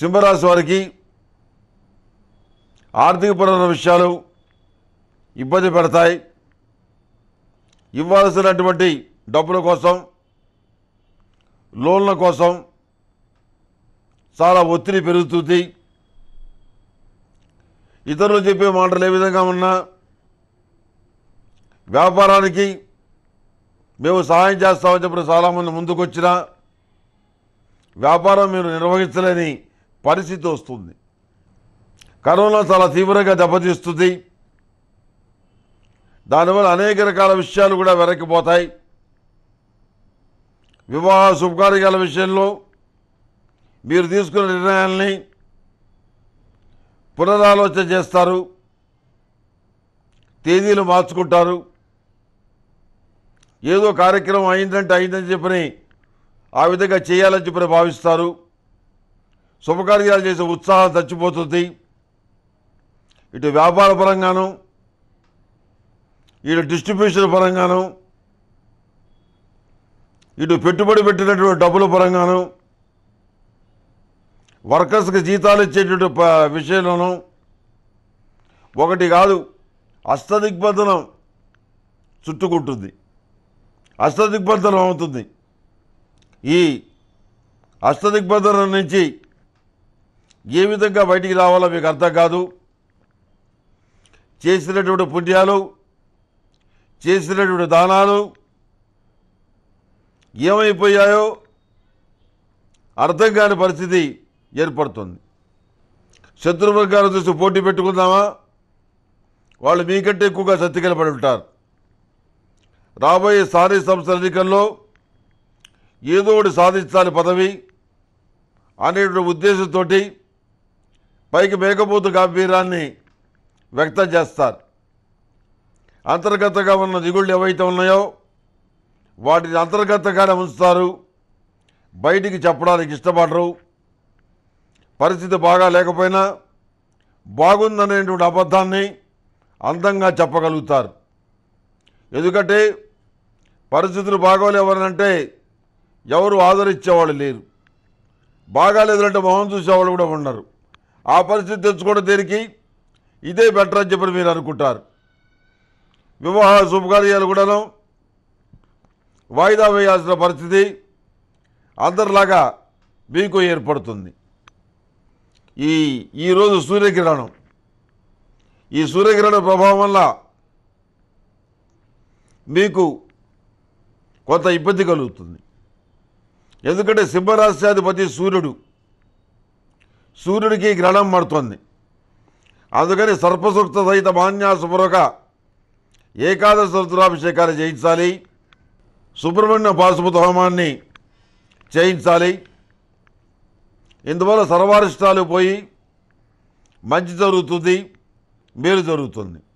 సింహరాశి వారికి ఆర్థికపరమైన విషయాలు ఇబ్బంది పెడతాయి ఇవ్వాల్సినటువంటి డబ్బుల కోసం లోన్ల కోసం చాలా ఒత్తిడి పెరుగుతుంది ఇతరులు చెప్పే మాటలు ఏ విధంగా ఉన్నా వ్యాపారానికి మేము సహాయం చేస్తామని చెప్పిన చాలామంది వచ్చినా వ్యాపారం మీరు నిర్వహించలేని పరిస్థితి వస్తుంది కరోనా చాలా తీవ్రంగా దెబ్బతీస్తుంది దానివల్ల అనేక రకాల విషయాలు కూడా వెనక్కిపోతాయి వివాహ శుభకార్యాల విషయంలో మీరు తీసుకున్న నిర్ణయాల్ని పునరాలోచన చేస్తారు తేదీలు మార్చుకుంటారు ఏదో కార్యక్రమం అయిందంటే అయిందని చెప్పని ఆ విధంగా చేయాలని చెప్పని భావిస్తారు శుభకార్యాలు చేసే ఉత్సాహం చచ్చిపోతుంది ఇటు వ్యాపార పరంగాను ఇటు డిస్ట్రిబ్యూషన్ పరంగాను ఇటు పెట్టుబడి పెట్టినటువంటి డబ్బుల పరంగాను వర్కర్స్కి జీతాలు ఇచ్చేటువంటి విషయంలోనూ ఒకటి కాదు అష్టదిగ్బంధనం చుట్టుకుంటుంది అష్టదిగ్బంధనం అవుతుంది ఈ అష్టదిగ్బంధనం నుంచి ఏ విధంగా బయటికి రావాలో మీకు అర్థం కాదు చేసినటువంటి పుణ్యాలు చేసినటువంటి దానాలు ఏమైపోయాయో అర్థం కాని పరిస్థితి ఏర్పడుతుంది శత్రువర్గాల చూసి పోటీ పెట్టుకుందామా వాళ్ళు మీకంటే ఎక్కువగా సత్తికలపడి ఉంటారు రాబోయే స్థానిక సంస్థల ఎన్నికల్లో ఏదో ఒకటి సాధించాలి పదవి అనేటువంటి ఉద్దేశంతో పైకి మేకపోతు గంభీరాన్ని వ్యక్తం చేస్తారు అంతర్గతంగా ఉన్న దిగుళ్ళు ఏవైతే ఉన్నాయో వాటిని అంతర్గతంగానే ఉంచుతారు బయటికి చెప్పడానికి ఇష్టపడరు పరిస్థితి బాగా లేకపోయినా బాగుందనేటువంటి అబద్ధాన్ని అందంగా చెప్పగలుగుతారు ఎందుకంటే పరిస్థితులు బాగోలేవనంటే ఎవరు ఆదరించేవాళ్ళు లేరు బాగాలేదంటే మొహం చూసేవాళ్ళు కూడా ఉండరు ఆ పరిస్థితి తెచ్చుకోవడం దేనికి ఇదే బెటర్ అని చెప్పి మీరు అనుకుంటారు వివాహ శుభకార్యాలు కూడాను వాయిదా వేయాల్సిన పరిస్థితి అందరిలాగా మీకు ఏర్పడుతుంది ఈ ఈరోజు సూర్యకిరణం ఈ సూర్యకిరణ ప్రభావం వల్ల మీకు కొంత ఇబ్బంది కలుగుతుంది ఎందుకంటే సింహరాశ్యాధిపతి సూర్యుడు సూర్యుడికి గ్రహణం పడుతుంది అందుకని సర్పసూక్త సహిత మాన్యాసపూర్వక ఏకాదశి రుద్రాభిషేకాలు చేయించాలి సుబ్రహ్మణ్య పాశుపత హోమాన్ని చేయించాలి ఇందువల్ల సర్వారిష్టాలు పోయి మంచి జరుగుతుంది మేలు జరుగుతుంది